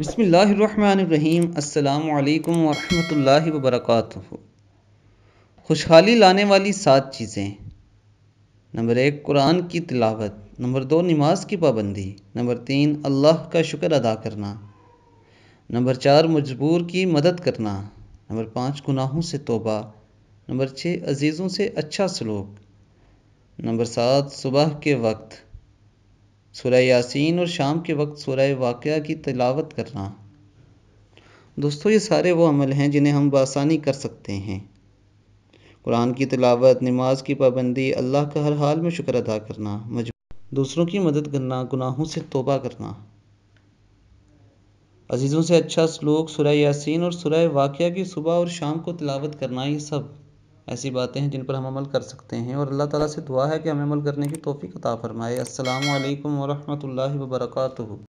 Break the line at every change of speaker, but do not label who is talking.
बसमीम् अल्लाम वरहमल वबरक खुशहाली लाने वाली सात चीज़ें नंबर एक कुरान की तिलावत नंबर दो नमाज की पाबंदी नंबर तीन अल्लाह का शुक्र अदा करना नंबर चार मजबूर की मदद करना नंबर पाँच गुनाहों से तोबा नंबर छः अजीज़ों से अच्छा सलूक नंबर सात सुबह के वक्त सुरह यासीन और शाम के वक्त सुरह वाक़ की तिलावत करना दोस्तों ये सारे वो अमल हैं जिन्हें हम बासानी कर सकते हैं कुरान की तिलावत नमाज की पाबंदी अल्लाह का हर हाल में शुक्र अदा करना मजबूर दूसरों की मदद करना गुनाहों से तोबा करना अजीज़ों से अच्छा सलूक सुरह यासीन और सुरह वाक़ की सुबह और शाम को तिलावत करना ये सब ऐसी बातें हैं जिन पर हम अमल कर सकते हैं और अल्लाह ताला से दुआ है कि हमें अमल करने की तौफीक अता फ़रमाए अस्सलाम वालेकुम वरहमतुल्लाहि